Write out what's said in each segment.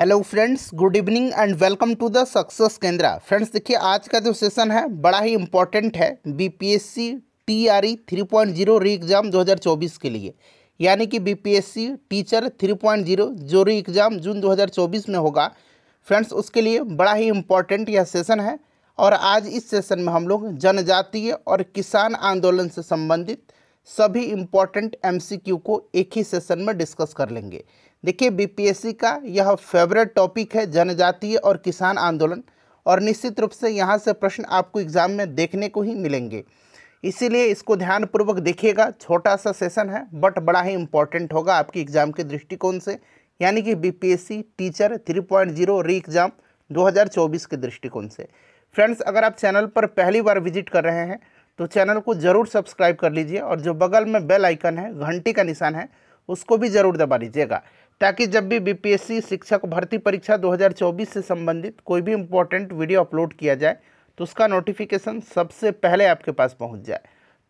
hello friends good evening and welcome to the success Kendra friends देखिए आज का जो सेशन है बड़ा ही इम्पोर्टेंट है बीपीएससी टीआरई 3.0 री एग्ज़ाम 2024 के लिए यानी कि बीपीएससी टीचर 3.0 जो री एग्ज़ाम जून 2024 में होगा फ्रेंड्स उसके लिए बड़ा ही इम्पोर्टेंट यह सेशन है और आज इस सेशन में हम लोग जनजातीय और किसान आंदोलन से संबंधित सभी इम्पोर्टेंट एम को एक ही सेशन में डिस्कस कर लेंगे देखिए बीपीएससी का यह फेवरेट टॉपिक है जनजातीय और किसान आंदोलन और निश्चित रूप से यहाँ से प्रश्न आपको एग्ज़ाम में देखने को ही मिलेंगे इसीलिए इसको ध्यानपूर्वक देखिएगा छोटा सा सेशन है बट बड़ा ही इम्पॉर्टेंट होगा आपके एग्ज़ाम के दृष्टिकोण से यानी कि BPSC teacher 3.0 point zero re exam 2024 के दृष्टिकोण से फ्रेंड्स अगर आप चैनल पर पहली बार विजिट कर रहे हैं तो चैनल को ज़रूर सब्सक्राइब कर लीजिए और जो बगल में बेल आइकन है घंटी का निशान है उसको भी ज़रूर दबा लीजिएगा ताकि जब भी बीपीएससी शिक्षक भर्ती परीक्षा 2024 से संबंधित कोई भी इम्पोर्टेंट वीडियो अपलोड किया जाए तो उसका नोटिफिकेशन सबसे पहले आपके पास पहुंच जाए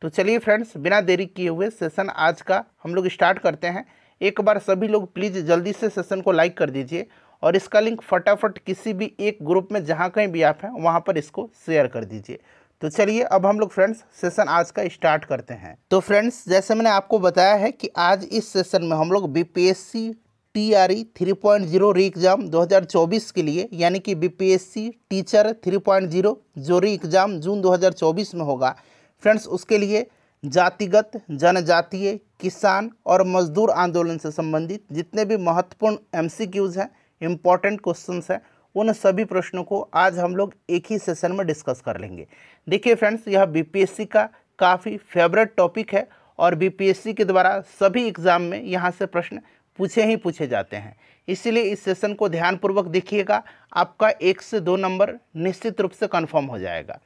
तो चलिए फ्रेंड्स बिना देरी किए हुए सेशन आज का हम लोग स्टार्ट करते हैं एक बार सभी लोग प्लीज़ जल्दी से सेशन को लाइक कर दीजिए और इसका लिंक फटाफट किसी भी एक ग्रुप में जहाँ कहीं भी आप हैं वहाँ पर इसको शेयर कर दीजिए तो चलिए अब हम लोग फ्रेंड्स सेशन आज का स्टार्ट करते हैं तो फ्रेंड्स जैसे मैंने आपको बताया है कि आज इस सेशन में हम लोग BPSC T R E three point zero re exam 2024 के लिए यानी कि BPSC teacher three point zero जो री एग्ज़ाम जून 2024 में होगा फ्रेंड्स उसके लिए जातिगत जनजातीय किसान और मजदूर आंदोलन से संबंधित जितने भी महत्वपूर्ण एमसीक्यूज हैं इम्पॉर्टेंट क्वेश्चंस हैं उन सभी प्रश्नों को आज हम लोग एक ही सेशन में डिस्कस कर लेंगे देखिए फ्रेंड्स यह बी का काफ़ी फेवरेट टॉपिक है और बी के द्वारा सभी एग्ज़ाम में यहाँ से प्रश्न पूछे ही पूछे जाते हैं इसलिए इस सेशन को ध्यानपूर्वक देखिएगा आपका एक से दो नंबर निश्चित रूप से कंफर्म हो जाएगा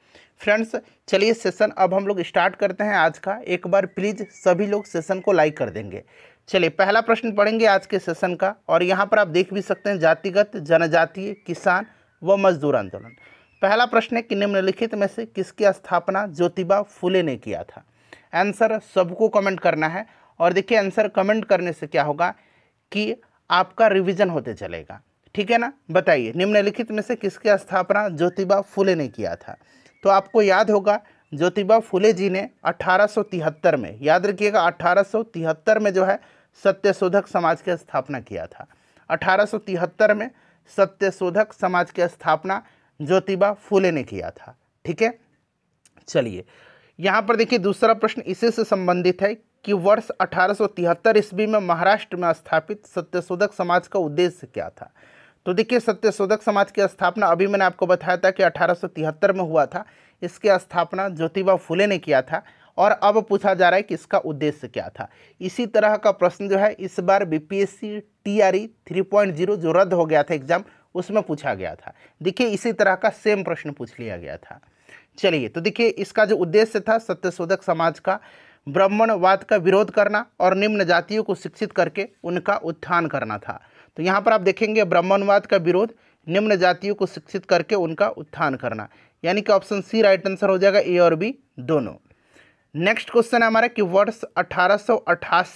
फ्रेंड्स चलिए सेशन अब हम लोग स्टार्ट करते हैं आज का एक बार प्लीज़ सभी लोग सेशन को लाइक कर देंगे चलिए पहला प्रश्न पढ़ेंगे आज के सेशन का और यहाँ पर आप देख भी सकते हैं जातिगत जनजातीय किसान व मजदूर आंदोलन पहला प्रश्न है कि निम्नलिखित में से किसकी स्थापना ज्योतिबा फुले ने किया था आंसर सबको कमेंट करना है और देखिए आंसर कमेंट करने से क्या होगा कि आपका रिवीजन होते चलेगा ठीक है ना बताइए निम्नलिखित में से किसकी स्थापना ज्योतिबा फुले ने किया था तो आपको याद होगा ज्योतिबा फुले जी ने अठारह में याद रखिएगा अठारह में जो है सत्यशोधक समाज की स्थापना किया था अठारह में सत्यशोधक समाज की स्थापना ज्योतिबा फुले ने किया था ठीक है चलिए यहाँ पर देखिए दूसरा प्रश्न इसी से संबंधित है कि वर्ष अठारह ईस्वी में महाराष्ट्र में स्थापित सत्यशोधक समाज का उद्देश्य क्या था तो देखिए सत्यशोधक समाज की स्थापना अभी मैंने आपको बताया था कि अठारह में हुआ था इसकी स्थापना ज्योतिबा फुले ने किया था और अब पूछा जा रहा है कि इसका उद्देश्य क्या था इसी तरह का प्रश्न जो है इस बार बीपीएससी टीआरई 3.0 जो रद्द हो गया था एग्जाम उसमें पूछा गया था देखिए इसी तरह का सेम प्रश्न पूछ लिया गया था चलिए तो देखिए इसका जो उद्देश्य था सत्यशोधक समाज का ब्राह्मणवाद का विरोध करना और निम्न जातियों को शिक्षित करके उनका उत्थान करना था तो यहाँ पर आप देखेंगे ब्राह्मणवाद का विरोध निम्न जातियों को शिक्षित करके उनका उत्थान करना यानी कि ऑप्शन सी राइट आंसर हो जाएगा ए और बी दोनों नेक्स्ट क्वेश्चन है हमारा कि वर्ष अठारह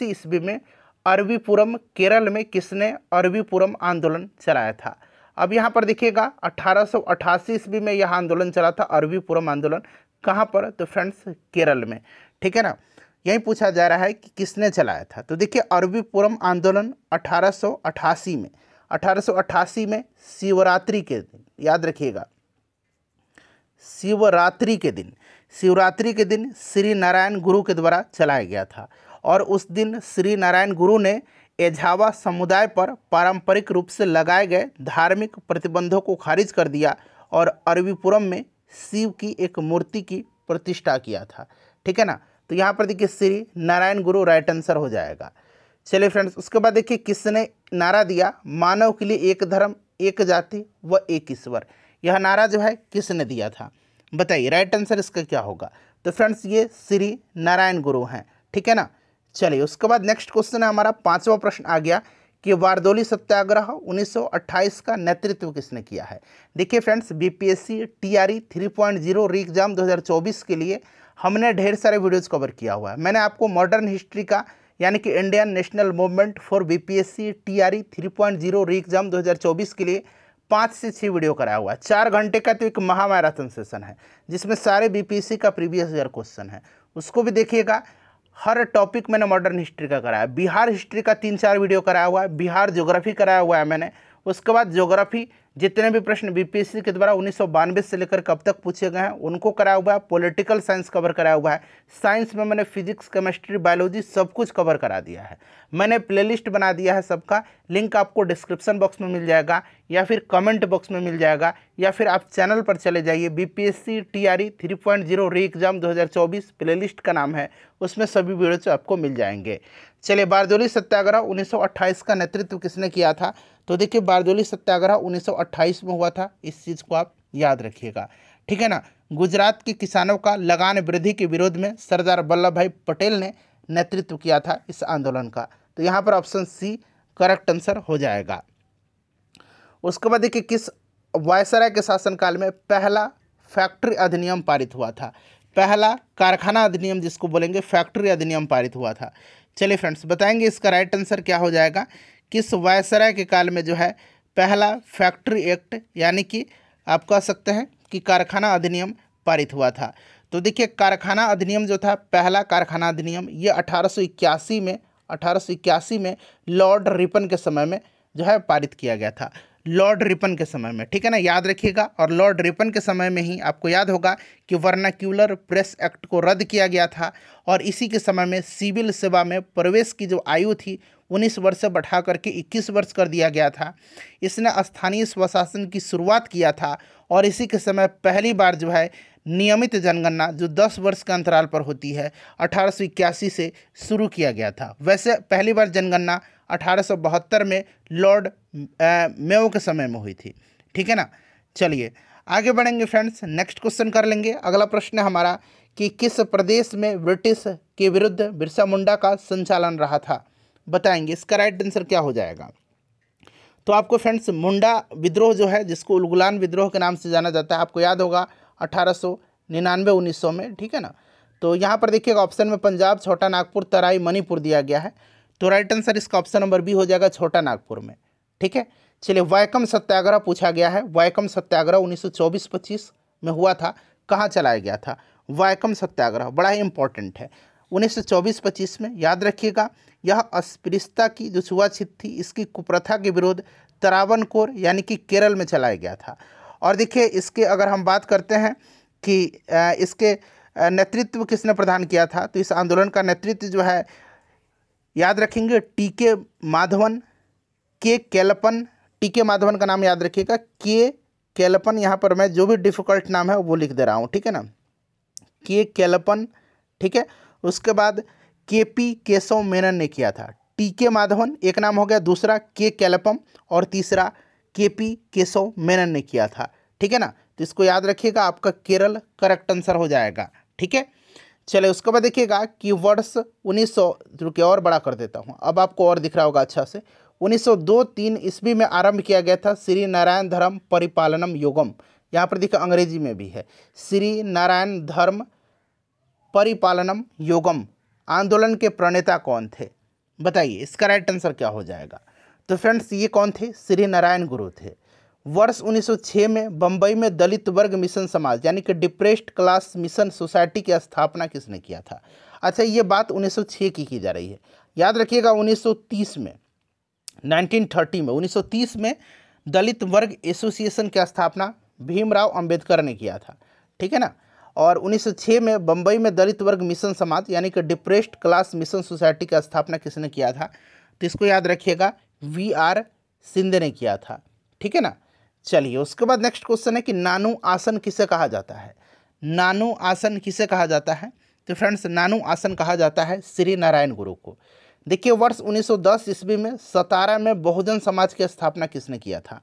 ईस्वी में अरबीपुरम केरल में किसने अरबीपुरम आंदोलन चलाया था अब यहाँ पर देखिएगा अठारह ईस्वी में यह आंदोलन चला था अरबीपुरम आंदोलन कहाँ पर तो फ्रेंड्स केरल में ठीक है ना यही पूछा जा रहा है कि किसने चलाया था तो देखिए अरबीपुरम आंदोलन 1888 में 1888 में शिवरात्रि के दिन याद रखिएगा शिवरात्रि के दिन शिवरात्रि के दिन श्री नारायण गुरु के द्वारा चलाया गया था और उस दिन श्री नारायण गुरु ने एझावा समुदाय पर पारंपरिक रूप से लगाए गए धार्मिक प्रतिबंधों को खारिज कर दिया और अरबीपुरम में शिव की एक मूर्ति की प्रतिष्ठा किया था ठीक है ना तो यहाँ पर देखिए श्री नारायण गुरु राइट आंसर हो जाएगा चलिए फ्रेंड्स उसके बाद देखिए किसने नारा दिया मानव के लिए एक धर्म एक जाति व एक ईश्वर यह नारा जो है किसने दिया था बताइए राइट आंसर इसका क्या होगा तो फ्रेंड्स ये श्री नारायण गुरु हैं ठीक है ना चलिए उसके बाद नेक्स्ट क्वेश्चन है हमारा पांचवा प्रश्न आ गया कि वारदोली सत्याग्रह 1928 का नेतृत्व किसने किया है देखिए friends BPSC TRE 3.0 re exam 2024 के लिए हमने ढेर सारे वीडियोस कवर किया हुआ है मैंने आपको मॉडर्न हिस्ट्री का यानी कि Indian national movement for BPSC TRE 3.0 re exam 2024 के लिए पाँच से छः वीडियो कराया हुआ है चार घंटे का तो एक महामैराथन सेशन है जिसमें सारे बी का प्रीवियस ईयर क्वेश्चन है उसको भी देखिएगा हर टॉपिक मैंने मॉडर्न हिस्ट्री का कराया बिहार हिस्ट्री का तीन चार वीडियो कराया हुआ है बिहार ज्योग्राफी कराया हुआ है मैंने उसके बाद ज्योग्राफी जितने भी प्रश्न बीपीएससी के द्वारा उन्नीस से लेकर कब तक पूछे गए हैं उनको कराया हुआ है पॉलिटिकल साइंस कवर कराया हुआ है साइंस में मैंने फिजिक्स केमिस्ट्री बायोलॉजी सब कुछ कवर करा दिया है मैंने प्लेलिस्ट बना दिया है सबका लिंक आपको डिस्क्रिप्शन बॉक्स में मिल जाएगा या फिर कमेंट बॉक्स में मिल जाएगा या फिर आप चैनल पर चले जाइए B P S C T R E three point zero re exam दो हज़ार चौबीस प्ले लिस्ट का नाम है उसमें सभी वीडियोज आपको मिल जाएंगे चलिए बारदोली सत्याग्रह उन्नीस सौ अट्ठाईस का नेतृत्व किसने किया था तो देखिए बारदोली सत्याग्रह उन्नीस सौ 1928 में हुआ था इस चीज़ को आप याद रखिएगा ठीक है ना गुजरात के किसानों का लगान वृद्धि के विरोध में सरदार वल्लभ भाई पटेल ने नेतृत्व किया था इस आंदोलन का तो यहाँ पर ऑप्शन सी करेक्ट आंसर हो जाएगा उसके बाद देखिए किस वायसराय के शासनकाल में पहला फैक्ट्री अधिनियम पारित हुआ था पहला कारखाना अधिनियम जिसको बोलेंगे फैक्ट्री अधिनियम पारित हुआ था चलिए फ्रेंड्स बताएंगे इसका राइट आंसर क्या हो जाएगा किस वायसराय के काल में जो है पहला फैक्ट्री एक्ट यानी कि आप कह सकते हैं कि कारखाना अधिनियम पारित हुआ था तो देखिए कारखाना अधिनियम जो था पहला कारखाना अधिनियम ये अठारह में अठारह में लॉर्ड रिपन के समय में जो है पारित किया गया था लॉर्ड रिपन के समय में ठीक है ना याद रखिएगा और लॉर्ड रिपन के समय में ही आपको याद होगा कि वर्नाक्यूलर प्रेस एक्ट को रद्द किया गया था और इसी के समय में सिविल सेवा में प्रवेश की जो आयु थी उन्नीस वर्ष से बढ़ा करके इक्कीस वर्ष कर दिया गया था इसने स्थानीय स्वशासन की शुरुआत किया था और इसी के समय पहली बार जो है नियमित जनगणना जो 10 वर्ष के अंतराल पर होती है अठारह से शुरू किया गया था वैसे पहली बार जनगणना अठारह में लॉर्ड मेओ के समय में हुई थी ठीक है ना चलिए आगे बढ़ेंगे फ्रेंड्स नेक्स्ट क्वेश्चन कर लेंगे अगला प्रश्न हमारा कि किस प्रदेश में ब्रिटिश के विरुद्ध बिरसा मुंडा का संचालन रहा था बताएंगे इसका राइट आंसर क्या हो जाएगा तो आपको फ्रेंड्स मुंडा विद्रोह जो है जिसको उलगुलान विद्रोह के नाम से जाना जाता है आपको याद होगा अठारह सौ निन्यानवे उन्नीस सौ में ठीक है ना तो यहाँ पर देखिएगा ऑप्शन में पंजाब छोटा नागपुर तराई मणिपुर दिया गया है तो राइट आंसर इसका ऑप्शन नंबर बी हो जाएगा छोटा नागपुर में ठीक है चलिए वायकम सत्याग्रह पूछा गया है वायकम सत्याग्रह 1924-25 में हुआ था कहाँ चलाया गया था वायकम सत्याग्रह बड़ा ही इंपॉर्टेंट है चौबीस पच्चीस में याद रखिएगा यह अस्पृश्यता की जो छुआछीत थी इसकी कुप्रथा के विरोध कोर यानी कि केरल में चलाया गया था और देखिए इसके अगर हम बात करते हैं कि इसके नेतृत्व किसने प्रदान किया था तो इस आंदोलन का नेतृत्व जो है याद रखेंगे टी के माधवन के केलपन टी के माधवन का नाम याद रखिएगा के केलपन यहाँ पर मैं जो भी डिफ़िकल्ट नाम है वो लिख दे रहा हूँ ठीक है ना के केलपन ठीक है उसके बाद के पी केशव मेनन ने किया था टी के माधवन एक नाम हो गया दूसरा के कैलपम और तीसरा के पी केशव मेनन ने किया था ठीक है ना तो इसको याद रखिएगा आपका केरल करेक्ट आंसर हो जाएगा ठीक है चले उसके बाद देखिएगा कि वर्ष उन्नीस सौ रुके और बड़ा कर देता हूँ अब आपको और दिख रहा होगा अच्छा से 1902 तीन ईस्वी में आरंभ किया गया था श्री नारायण धर्म परिपालनम योगम यहाँ पर देखिए अंग्रेजी में भी है श्री नारायण धर्म परिपालनम योगम आंदोलन के प्रणेता कौन थे बताइए इसका राइट आंसर क्या हो जाएगा तो फ्रेंड्स ये कौन थे श्री नारायण गुरु थे वर्ष 1906 में बम्बई में दलित वर्ग मिशन समाज यानी कि डिप्रेस्ड क्लास मिशन सोसाइटी की स्थापना किसने किया था अच्छा ये बात 1906 की की जा रही है याद रखिएगा 1930 में 1930 में 1930 में दलित वर्ग एसोसिएशन की स्थापना भीमराव अंबेडकर ने किया था ठीक है ना और 1906 में बम्बई में दलित वर्ग मिशन समाज यानी कि डिप्रेस्ड क्लास मिशन सोसाइटी का स्थापना किसने किया था तो इसको याद रखिएगा वी आर सिंधे ने किया था ठीक है ना चलिए उसके बाद नेक्स्ट क्वेश्चन है कि नानू आसन किसे कहा जाता है नानू आसन किसे कहा जाता है तो फ्रेंड्स नानू आसन कहा जाता है श्री नारायण गुरु को देखिए वर्ष 1910 ईस्वी में सतारा में बहुजन समाज की स्थापना किसने किया था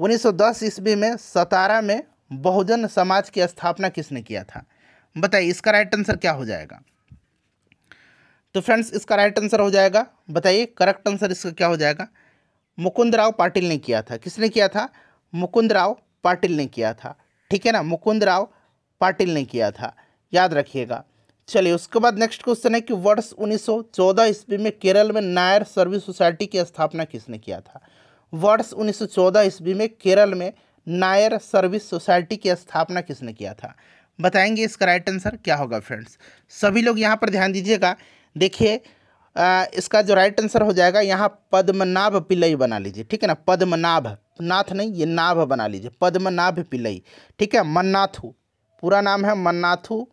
1910 ईस्वी में सतारा में बहुजन समाज की स्थापना किसने किया था बताइए इसका राइट आंसर क्या हो जाएगा तो फ्रेंड्स इसका राइट आंसर हो जाएगा बताइए करेक्ट आंसर इसका क्या हो जाएगा मुकुंद राव पाटिल ने किया था किसने किया था मुकुंद राव पाटिल ने किया था ठीक है ना मुकुंद राव पाटिल ने किया था याद रखिएगा चलिए उसके बाद नेक्स्ट क्वेश्चन है कि वर्ष 1914 ईस्वी में केरल में नायर सर्विस सोसाइटी की स्थापना किसने किया था वर्ष 1914 ईस्वी में केरल में नायर सर्विस सोसाइटी की स्थापना किसने किया था बताएंगे इसका राइट आंसर क्या होगा फ्रेंड्स सभी लोग यहाँ पर ध्यान दीजिएगा देखिए इसका जो राइट आंसर हो जाएगा यहाँ पद्मनाभ पिलई बना लीजिए ठीक है ना पद्मनाभ नाथ नहीं ये नाभ बना लीजिए पद्मनाभ पिलई ठीक है मन्नाथु पूरा नाम है मन्नाथु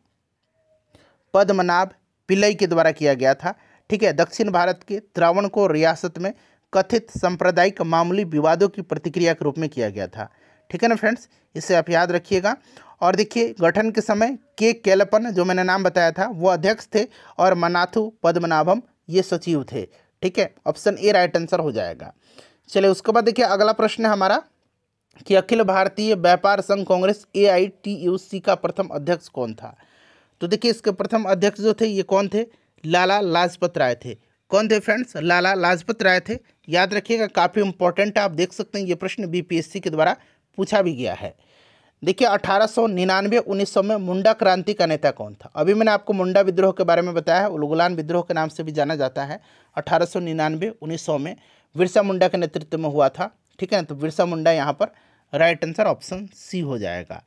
पद्मनाभ पिलई के द्वारा किया गया था ठीक है दक्षिण भारत के त्रावण को रियासत में कथित सांप्रदायिक मामूली विवादों की प्रतिक्रिया के रूप में किया गया था ठीक है ना फ्रेंड्स इसे आप याद रखिएगा और देखिए गठन के समय के केलपन जो मैंने नाम बताया था वो अध्यक्ष थे और मनाथु पद्मनाभम ये सचिव थे ठीक है ऑप्शन ए राइट आंसर हो जाएगा चलिए उसके बाद देखिए अगला प्रश्न है हमारा कि अखिल भारतीय व्यापार संघ Congress A I T U C का प्रथम अध्यक्ष कौन था तो देखिए इसके प्रथम अध्यक्ष जो थे ये कौन थे लाला लाजपत राय थे कौन थे फ्रेंड्स लाला लाजपत राय थे याद रखिएगा काफ़ी इंपॉर्टेंट है आप देख सकते हैं ये प्रश्न बीपीएससी के द्वारा पूछा भी गया है देखिए अठारह सौ निन्यानवे उन्नीस सौ में मुंडा क्रांति का नेता कौन था अभी मैंने आपको मुंडा विद्रोह के बारे में बताया है उलगुलान विद्रोह के नाम से भी जाना जाता है अठारह सौ निन्यानवे उन्नीस सौ में बिरसा मुंडा के नेतृत्व में हुआ था ठीक है ना तो बिरसा मुंडा यहाँ पर राइट आंसर ऑप्शन सी हो जाएगा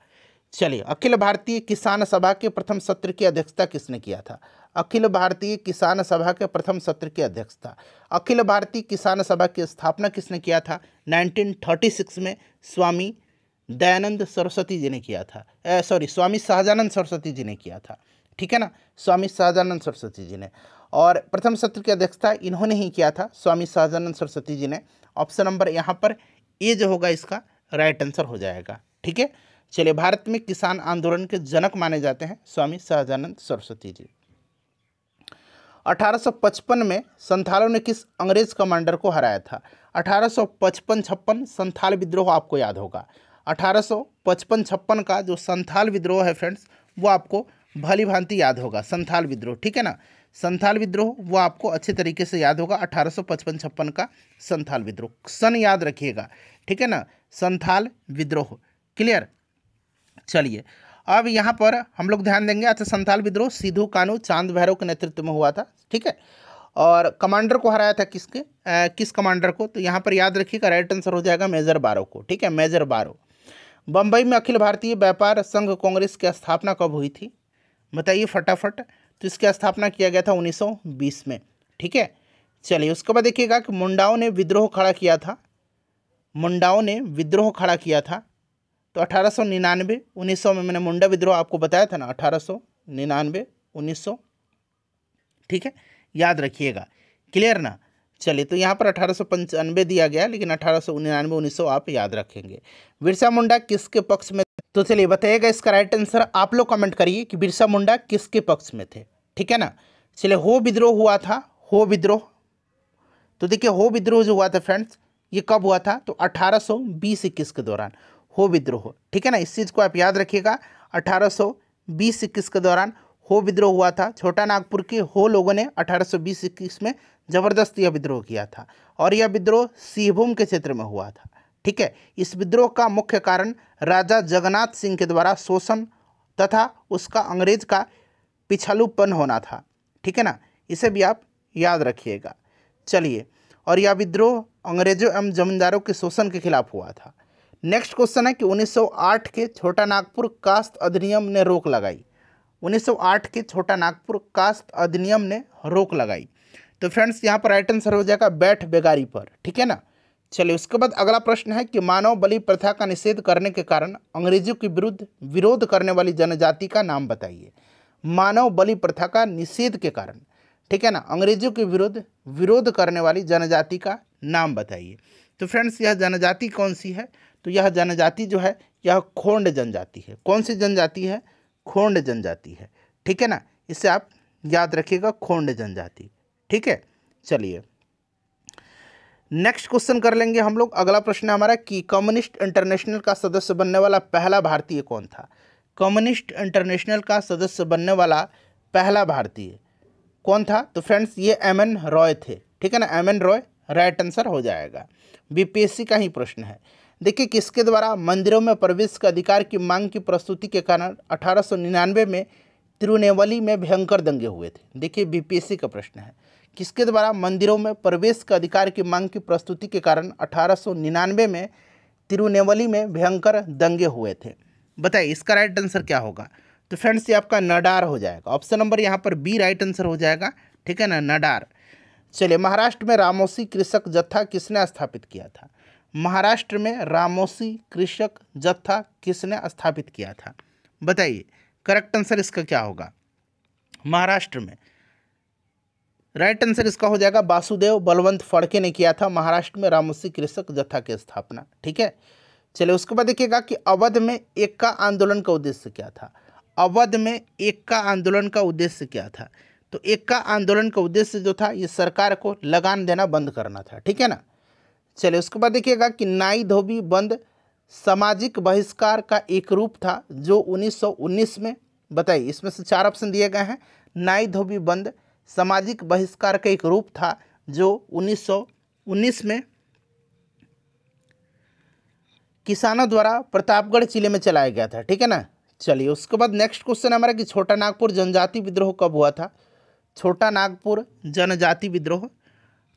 चलिए अखिल भारतीय किसान सभा के प्रथम सत्र की अध्यक्षता किसने किया था अखिल भारतीय किसान सभा के प्रथम सत्र की अध्यक्षता अखिल भारतीय किसान सभा की स्थापना किसने किया था 1936 में स्वामी दयानंद सरस्वती जी ने किया था सॉरी स्वामी शाहजानंद सरस्वती जी ने किया था ठीक है ना स्वामी शाहजानंद सरस्वती जी ने और प्रथम सत्र की अध्यक्षता इन्होंने ही किया था स्वामी शाहजानंद सरस्वती जी ने ऑप्शन नंबर यहाँ पर ए जो होगा इसका राइट आंसर हो जाएगा ठीक है चलिए भारत में किसान आंदोलन के जनक माने जाते हैं स्वामी सहजानंद सरस्वती जी 1855 में संथालों ने किस अंग्रेज कमांडर को हराया था 1855 छप्पन संथाल विद्रोह आपको याद होगा 1855 छप्पन का जो संथाल विद्रोह है फ्रेंड्स वो आपको भली भांति याद होगा संथाल विद्रोह ठीक है ना संथाल विद्रोह वो आपको अच्छे तरीके से याद होगा 1855 छप्पन का संथाल विद्रोह सन याद रखिएगा ठीक है ना संथाल विद्रोह क्लियर चलिए अब यहाँ पर हम लोग ध्यान देंगे अच्छा संथाल विद्रोह सिद्धू कानू चांद भैरव के नेतृत्व में हुआ था ठीक है और कमांडर को हराया था किसके आ, किस कमांडर को तो यहाँ पर याद रखिएगा राइट आंसर हो जाएगा मेजर बारो को ठीक है मेजर बारो बम्बई में अखिल भारतीय व्यापार संघ कांग्रेस की स्थापना कब हुई थी बताइए फटाफट तो इसकी स्थापना किया गया था 1920 में ठीक है चलिए उसके बाद देखिएगा कि मुंडाओं ने विद्रोह खड़ा किया था मुंडाओं ने विद्रोह खड़ा किया था तो अठारह सौ निन्यानवे उन्नीस सौ में मैंने मुंडा विद्रोह आपको बताया था ना अठारह सौ निन्यानवे उन्नीस सौ ठीक है याद रखिएगा क्लियर ना चलिए तो यहाँ पर अठारह दिया गया लेकिन अठारह सौ निन्यानवे उन्नीस सौ आप याद रखेंगे बिरसा मुंडा किसके पक्ष में तो चलिए बताइएगा इसका राइट आंसर आप लोग कमेंट करिए कि बिरसा मुंडा किसके पक्ष में थे ठीक है ना चलिए हो विद्रोह हुआ था हो विद्रोह तो देखिए हो विद्रोह जो हुआ था फ्रेंड्स ये कब हुआ था तो अठारह सौ बीस इक्कीस के दौरान हो विद्रोह ठीक है ना इस चीज़ को आप याद रखिएगा अठारह सौ बीस इक्कीस के दौरान हो विद्रोह हुआ था छोटा नागपुर के हो लोगों ने अठारह सौ बीस इक्कीस में ज़बरदस्त यह विद्रोह किया था और यह विद्रोह सिंहभूम के क्षेत्र में हुआ था ठीक है इस विद्रोह का मुख्य कारण राजा जगन्नाथ सिंह के द्वारा शोषण तथा उसका अंग्रेज का पिछलूपन होना था ठीक है ना इसे भी आप याद रखिएगा चलिए और यह विद्रोह अंग्रेजों एवं जमींदारों के शोषण के खिलाफ हुआ था नेक्स्ट क्वेश्चन है कि 1908 के छोटा नागपुर कास्त अधिनियम ने रोक लगाई 1908 के छोटा नागपुर कास्त अधिनियम ने रोक लगाई तो फ्रेंड्स यहाँ पर राइट आंसर हो जाएगा बैठ बेगारी पर ठीक है ना चलिए उसके बाद अगला प्रश्न है कि मानव बलि प्रथा का निषेध करने के कारण अंग्रेजों के विरुद्ध विरोध करने वाली जनजाति का नाम बताइए मानव बलि प्रथा का निषेध के कारण ठीक है ना अंग्रेजों के विरुद्ध विरोध करने वाली जनजाति का नाम बताइए तो फ्रेंड्स यह जनजाति कौन सी है तो यह जनजाति जो है यह खोंड जनजाति है कौन सी जनजाति है खोंड जनजाति है ठीक है ना इसे आप याद रखिएगा खोंड जनजाति ठीक है चलिए नेक्स्ट क्वेश्चन कर लेंगे हम लोग अगला प्रश्न हमारा कि कम्युनिस्ट इंटरनेशनल का सदस्य बनने वाला पहला भारतीय कौन था कम्युनिस्ट इंटरनेशनल का सदस्य बनने वाला पहला भारतीय कौन था तो फ्रेंड्स ये एम एन रॉय थे ठीक है ना M N Roy right answer हो जाएगा बीपीएससी का ही प्रश्न है देखिए किसके द्वारा मंदिरों में प्रवेश के अधिकार की मांग की प्रस्तुति के कारण अठारह में तिरुनेवली में भयंकर दंगे हुए थे देखिए बीपीएससी का प्रश्न है किसके द्वारा मंदिरों में प्रवेश के अधिकार की मांग की प्रस्तुति के कारण अठारह में तिरुनेवली में भयंकर दंगे हुए थे बताइए इसका राइट आंसर क्या होगा तो फ्रेंड्स ये आपका नडार हो जाएगा ऑप्शन नंबर यहाँ पर बी राइट आंसर हो जाएगा ठीक है ना नडार चलिए महाराष्ट्र में रामोसी कृषक जत्था किसने स्थापित किया था महाराष्ट्र में रामोसी कृषक जत्था किसने स्थापित किया था बताइए करेक्ट आंसर इसका क्या होगा महाराष्ट्र में राइट आंसर इसका हो जाएगा वासुदेव बलवंत फड़के ने किया था महाराष्ट्र में रामोसी कृषक जत्था की स्थापना ठीक है चलिए उसके बाद देखिएगा कि अवध में एक्का आंदोलन का उद्देश्य क्या था अवध में एक्का आंदोलन का उद्देश्य क्या था तो एक्का आंदोलन का उद्देश्य जो था ये सरकार को लगान देना बंद करना था ठीक है ना चलिए उसके बाद देखिएगा कि नाई धोबी बंद सामाजिक बहिष्कार का एक रूप था जो 1919 में बताइए इसमें से चार ऑप्शन दिए गए हैं नाई धोबी बंद सामाजिक बहिष्कार का एक रूप था जो 1919 में किसानों द्वारा प्रतापगढ़ जिले में चलाया गया था ठीक है ना चलिए उसके बाद नेक्स्ट क्वेश्चन हमारा कि छोटा नागपुर जनजाति विद्रोह कब हुआ था छोटा नागपुर जनजाति विद्रोह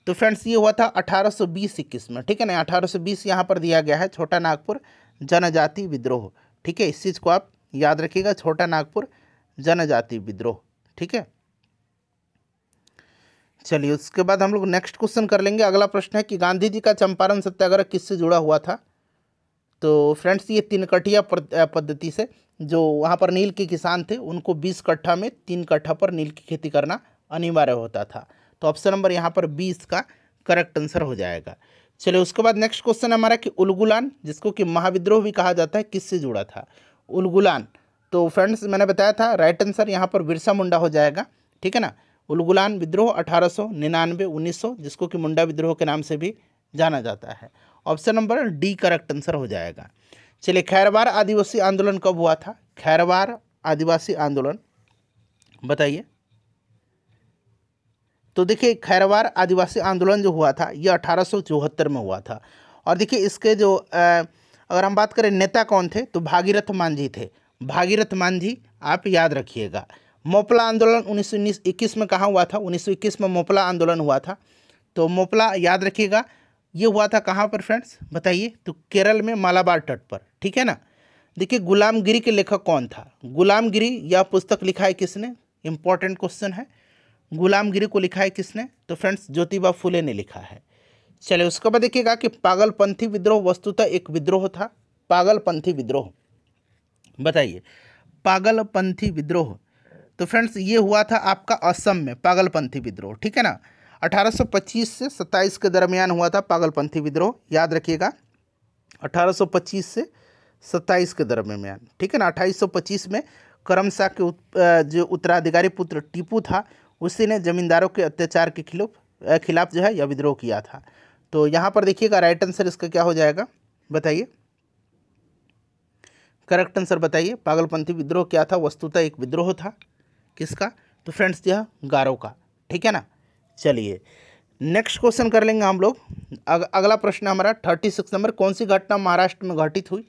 तो फ्रेंड्स ये हुआ था अठारह सौ में ठीक है ना अठारह सौ बीस यहाँ पर दिया गया है छोटा नागपुर जनजाति विद्रोह ठीक है इस चीज़ को आप याद रखिएगा छोटा नागपुर जनजाति विद्रोह ठीक है चलिए उसके बाद हम लोग नेक्स्ट क्वेश्चन कर लेंगे अगला प्रश्न है कि गांधी जी का चंपारण सत्याग्रह किससे जुड़ा हुआ था तो फ्रेंड्स ये तीन कटिया पद्धति से जो वहाँ पर नील के किसान थे उनको बीस कट्ठा में तीन कट्ठा पर नील की खेती करना अनिवार्य होता था तो ऑप्शन नंबर यहाँ पर बी इसका करेक्ट आंसर हो जाएगा चलिए उसके बाद नेक्स्ट क्वेश्चन हमारा कि उलगुलान जिसको कि महाविद्रोह भी कहा जाता है किससे जुड़ा था उलगुलान तो फ्रेंड्स मैंने बताया था राइट आंसर यहाँ पर बिरसा मुंडा हो जाएगा ठीक है ना उलगुलान विद्रोह अठारह सौ निन्यानवे उन्नीस सौ जिसको कि मुंडा विद्रोह के नाम से भी जाना जाता है option number D correct answer हो जाएगा चलिए खैरवार आदिवासी आंदोलन कब हुआ था खैरवार आदिवासी आंदोलन बताइए तो देखिए खैरवार आदिवासी आंदोलन जो हुआ था ये अठारह में हुआ था और देखिए इसके जो आ, अगर हम बात करें नेता कौन थे तो भागीरथ मांझी थे भागीरथ मांझी आप याद रखिएगा मोपला आंदोलन उन्नीस इक्कीस में कहाँ हुआ था 1921 में मोपला आंदोलन हुआ था तो मोपला याद रखिएगा ये हुआ था कहाँ पर फ्रेंड्स बताइए तो केरल में मालाबार तट पर ठीक है ना देखिए गुलामगिरी के लेखक कौन था गुलामगिरी यह पुस्तक लिखा है किसने इम्पॉर्टेंट क्वेश्चन है गुलामगिरी को लिखा है किसने तो फ्रेंड्स ज्योतिबा फुले ने लिखा है चलिए उसके बाद देखिएगा कि पागलपंथी विद्रोह वस्तुतः एक विद्रोह था पागलपंथी विद्रोह बताइए पागलपंथी विद्रोह तो फ्रेंड्स ये हुआ था आपका असम में पागलपंथी विद्रोह ठीक है ना 1825 से 27 के दरमियान हुआ था पागलपंथी विद्रोह याद रखिएगा 1825 से 27 के दरमियान ठीक है ना 2825 में करमशाह के उत, जो उत्तराधिकारी पुत्र टीपू था उसी ने ज़मींदारों के अत्याचार के खिलाफ खिलाफ जो है यह विद्रोह किया था तो यहाँ पर देखिएगा राइट आंसर इसका क्या हो जाएगा बताइए करेक्ट आंसर बताइए पागलपंथी विद्रोह क्या था वस्तुतः एक विद्रोह था किसका तो फ्रेंड्स यह गारो का ठीक है ना चलिए नेक्स्ट क्वेश्चन कर लेंगे हम लोग अग, अगला प्रश्न हमारा थर्टी सिक्स नंबर कौन सी घटना महाराष्ट्र में घटित हुई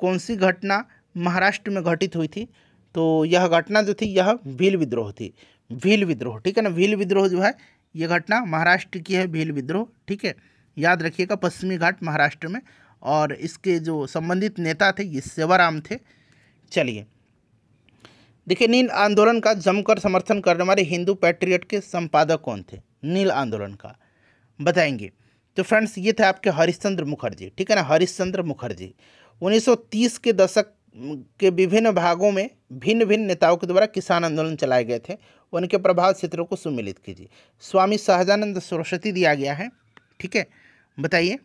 कौन सी घटना महाराष्ट्र में घटित हुई थी तो यह घटना जो थी यह भील विद्रोह थी भील विद्रोह ठीक है ना भील विद्रोह जो है ये घटना महाराष्ट्र की है भील विद्रोह ठीक है याद रखिएगा पश्चिमी घाट महाराष्ट्र में और इसके जो संबंधित नेता थे ये सेवाराम थे चलिए देखिए नील आंदोलन का जमकर समर्थन करने वाले हिंदू पैट्रियट के संपादक कौन थे नील आंदोलन का बताएंगे तो फ्रेंड्स ये थे आपके हरिश्चंद्र मुखर्जी ठीक है ना हरिश्चंद्र मुखर्जी 1930 के दशक के विभिन्न भागों में भिन्न भिन्न नेताओं के द्वारा किसान आंदोलन चलाए गए थे उनके प्रभाव क्षेत्रों को सुमिलित कीजिए स्वामी सहजानंद सरस्वती दिया गया है ठीक है बताइए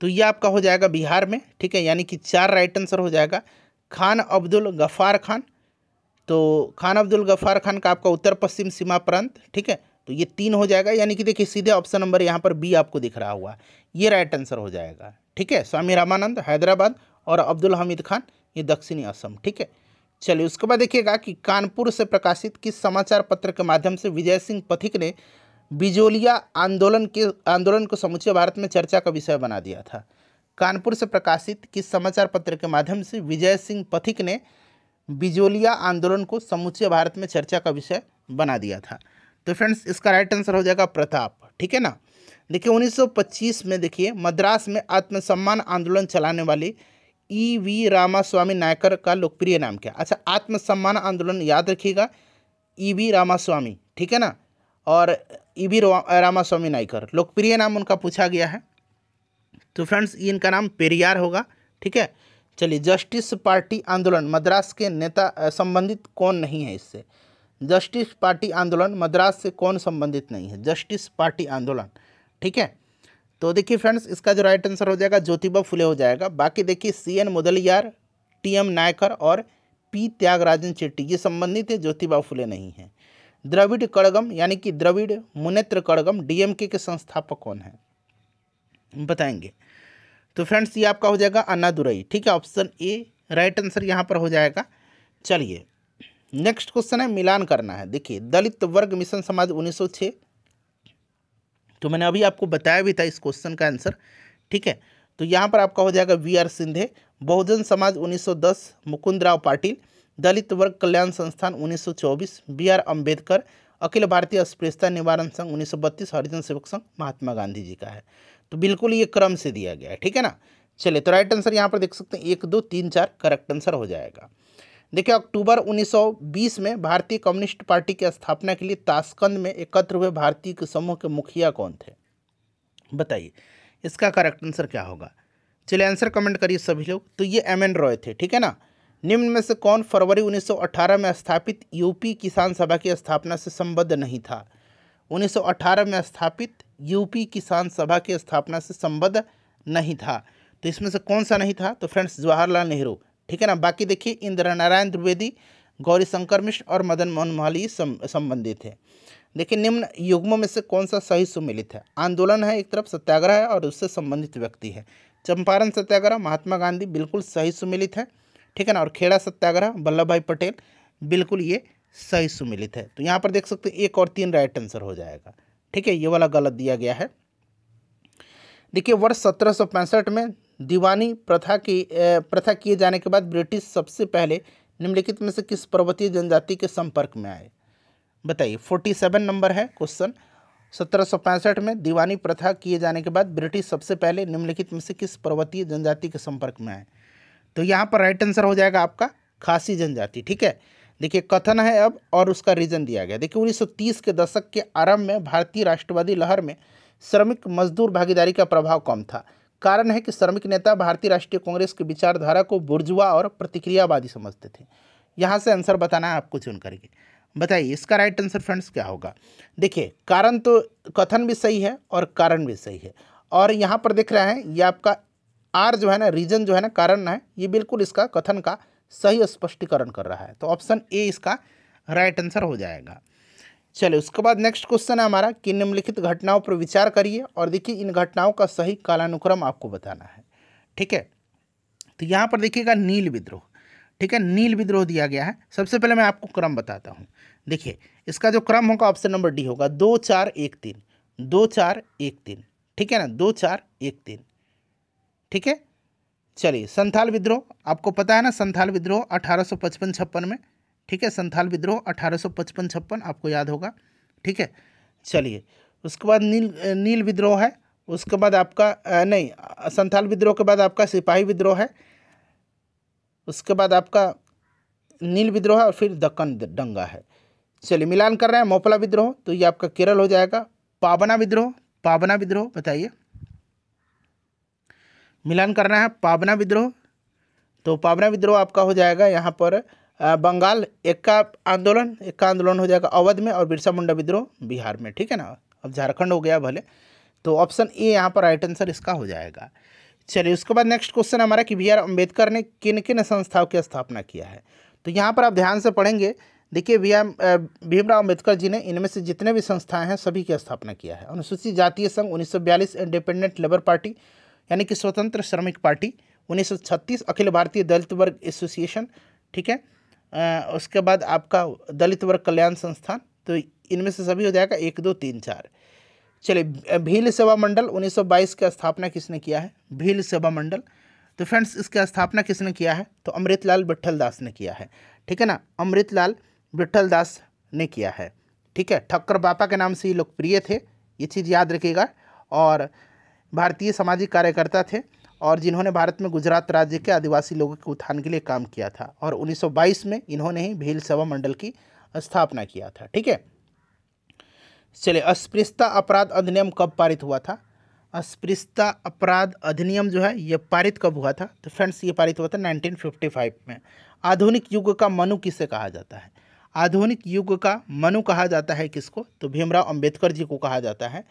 तो ये आपका हो जाएगा बिहार में ठीक है यानी कि चार राइट आंसर हो जाएगा खान अब्दुल गफ़ार खान तो खान अब्दुल गफ़ार खान का आपका उत्तर पश्चिम सीमा प्रांत ठीक है तो ये तीन हो जाएगा यानी कि देखिए सीधे ऑप्शन नंबर यहाँ पर बी आपको दिख रहा हुआ ये राइट आंसर हो जाएगा ठीक है स्वामी रामानंद हैदराबाद और अब्दुल हमीद खान ये दक्षिणी असम ठीक है चलिए उसके बाद देखिएगा कि कानपुर से प्रकाशित किस समाचार पत्र के माध्यम से विजय सिंह पथिक ने बिजोलिया आंदोलन के आंदोलन को समूचे भारत में चर्चा का विषय बना दिया था कानपुर से प्रकाशित किस समाचार पत्र के माध्यम से विजय सिंह पथिक ने बिजोलिया आंदोलन को समूचे भारत में चर्चा का विषय बना दिया था तो फ्रेंड्स इसका राइट आंसर हो जाएगा प्रताप ठीक है ना देखिए 1925 में देखिए मद्रास में आत्मसम्मान आंदोलन चलाने वाली ई वी रामास्वामी नायकर का लोकप्रिय नाम क्या अच्छा आत्मसम्मान आंदोलन याद रखिएगा ई वी रामास्वामी ठीक है ना और ई वी रामास्वामी नायकर लोकप्रिय नाम उनका पूछा गया है तो फ्रेंड्स इनका नाम पेरियार होगा ठीक है चलिए जस्टिस पार्टी आंदोलन मद्रास के नेता संबंधित कौन नहीं है इससे जस्टिस पार्टी आंदोलन मद्रास से कौन संबंधित नहीं है जस्टिस पार्टी आंदोलन ठीक है तो देखिए फ्रेंड्स इसका जो राइट आंसर हो जाएगा ज्योतिबा फुले हो जाएगा बाकी देखिए C N Mudaliar T M Nayakar और पी त्यागराजन चेट्टी ये संबंधित है ज्योतिबा फुले नहीं हैं द्रविड़ कड़गम यानी कि द्रविड़ मुनेत्र कड़गम डीएमके के संस्थापक कौन है बताएंगे तो फ्रेंड्स ये आपका हो जाएगा अन्नादुरई ठीक है ऑप्शन ए राइट आंसर यहाँ पर हो जाएगा चलिए नेक्स्ट क्वेश्चन है मिलान करना है देखिए दलित वर्ग मिशन समाज उन्नीस तो मैंने अभी आपको बताया भी था इस क्वेश्चन का आंसर ठीक है तो यहाँ पर आपका हो जाएगा वी आर सिंधे बहुजन समाज 1910 मुकुंद राव पाटिल दलित वर्ग कल्याण संस्थान 1924 बी आर अम्बेडकर अखिल भारतीय अस्पृश्यता निवारण संघ 1932 हरिजन सेवक संघ महात्मा गांधी जी का है तो बिल्कुल ये क्रम से दिया गया है ठीक है ना चलिए तो राइट आंसर यहाँ पर देख सकते हैं एक दो तीन चार करेक्ट आंसर हो जाएगा देखिए अक्टूबर 1920 में भारतीय कम्युनिस्ट पार्टी की स्थापना के लिए ताशकंद में एकत्र हुए भारतीय समूह के मुखिया कौन थे बताइए इसका करेक्ट आंसर क्या होगा चलिए आंसर कमेंट करिए सभी लोग तो ये एम एन रॉय थे ठीक है ना निम्न में से कौन फरवरी 1918 में स्थापित यूपी किसान सभा की स्थापना से संबद्ध नहीं था 1918 में स्थापित यूपी किसान सभा की स्थापना से संबद्ध नहीं था तो इसमें से कौन सा नहीं था तो फ्रेंड्स जवाहरलाल नेहरू ठीक है ना बाकी देखिए इंद्र नारायण द्विवेदी गौरी शंकर मिश्र और मदन मोहन मोहाली संबंधित है देखिए निम्न युग्मों में से कौन सा सही सुमिलित है आंदोलन है एक तरफ सत्याग्रह है और उससे संबंधित व्यक्ति है चंपारण सत्याग्रह महात्मा गांधी बिल्कुल सही सुमिलित है ठीक है ना और खेड़ा सत्याग्रह वल्लभ भाई पटेल बिल्कुल ये सही सुमिलित है तो यहाँ पर देख सकते एक और तीन राइट आंसर हो जाएगा ठीक है ये वाला गलत दिया गया है देखिए वर्ष सत्रह में दीवानी प्रथा की प्रथा किए जाने के बाद ब्रिटिश सबसे पहले निम्नलिखित में से किस पर्वतीय जनजाति के संपर्क में आए बताइए फोर्टी सेवन नंबर है क्वेश्चन सत्रह सौ पैंसठ में दीवानी प्रथा किए जाने के बाद ब्रिटिश सबसे पहले निम्नलिखित में से किस पर्वतीय जनजाति के संपर्क में आए तो यहाँ पर राइट आंसर हो जाएगा आपका खासी जनजाति ठीक है देखिए कथन है अब और उसका रीजन दिया गया देखिए उन्नीस के दशक के आरंभ में भारतीय राष्ट्रवादी लहर में श्रमिक मजदूर भागीदारी का प्रभाव कम था कारण है कि श्रमिक नेता भारतीय राष्ट्रीय कांग्रेस की विचारधारा को बुर्जुआ और प्रतिक्रियावादी समझते थे यहाँ से आंसर बताना है आपको चुन करके बताइए इसका राइट आंसर फ्रेंड्स क्या होगा देखिए कारण तो कथन भी सही है और कारण भी सही है और यहाँ पर देख रहे हैं ये आपका आर जो है ना रीजन जो है ना कारण है ये बिल्कुल इसका कथन का सही स्पष्टीकरण कर रहा है तो ऑप्शन ए इसका राइट आंसर हो जाएगा चलिए उसके बाद नेक्स्ट क्वेश्चन है हमारा कि निम्नलिखित घटनाओं पर विचार करिए और देखिए इन घटनाओं का सही कालानुक्रम आपको बताना है ठीक है तो यहाँ पर देखिएगा नील विद्रोह ठीक है नील विद्रोह दिया गया है सबसे पहले मैं आपको क्रम बताता हूँ देखिए इसका जो क्रम होगा ऑप्शन नंबर डी होगा दो चार एक तीन दो चार एक तीन ठीक है ना दो चार एक तीन ठीक है चलिए संथाल विद्रोह आपको पता है ना संथाल विद्रोह अठारह सौ पचपन छप्पन में ठीक है संथाल विद्रोह अठारह सौ पचपन छप्पन आपको याद होगा ठीक है चलिए उसके बाद नील नील विद्रोह है उसके बाद आपका नहीं संथाल विद्रोह के बाद आपका सिपाही विद्रोह है उसके बाद आपका नील विद्रोह है और फिर दक्कन दंगा है चलिए मिलान कर रहे हैं मोपला विद्रोह तो ये आपका केरल हो जाएगा पावना विद्रोह पावना विद्रोह बताइए मिलान करना है पावना विद्रोह तो पावना विद्रोह आपका हो जाएगा यहाँ पर बंगाल एक का आंदोलन एक का आंदोलन हो जाएगा अवध में और बिरसा मुंडा विद्रोह बिहार में ठीक है ना अब झारखंड हो गया भले तो ऑप्शन ए यहाँ पर राइट आंसर इसका हो जाएगा चलिए उसके बाद नेक्स्ट क्वेश्चन हमारा कि बी आर अम्बेडकर ने किन किन संस्थाओं की स्थापना किया है तो यहाँ पर आप ध्यान से पढ़ेंगे देखिए बी आर भीमराव अम्बेडकर जी ने इनमें से जितने भी संस्थाएं हैं सभी की स्थापना किया है अनुसूचित जातीय संघ उन्नीस इंडिपेंडेंट लेबर पार्टी यानी कि स्वतंत्र श्रमिक पार्टी छत्तीस अखिल भारतीय दलित वर्ग एसोसिएशन ठीक है उसके बाद आपका दलित वर्ग कल्याण संस्थान तो इनमें से सभी हो जाएगा एक दो तीन चार चलिए भील सेवा मंडल 1922 का स्थापना किसने किया है भील सेवा मंडल तो फ्रेंड्स इसका स्थापना किसने किया है तो अमृतलाल बिट्ठल दास ने किया है ठीक है ना अमृतलाल बिट्ठल दास ने किया है ठीक है ठक्कर बापा के नाम से ये लोकप्रिय थे ये चीज़ याद रखिएगा और भारतीय सामाजिक कार्यकर्ता थे और जिन्होंने भारत में गुजरात राज्य के आदिवासी लोगों के उत्थान के लिए काम किया था और 1922 में इन्होंने ही भील सभा मंडल की स्थापना किया था ठीक है चलिए अस्पृश्यता अपराध अधिनियम कब पारित हुआ था अस्पृश्यता अपराध अधिनियम जो है ये पारित कब हुआ था तो फ्रेंड्स ये पारित हुआ था नाइनटीन में आधुनिक युग का मनु किसे कहा जाता है आधुनिक युग का मनु कहा जाता है किसको तो भीमराव अंबेडकर जी को कहा जाता है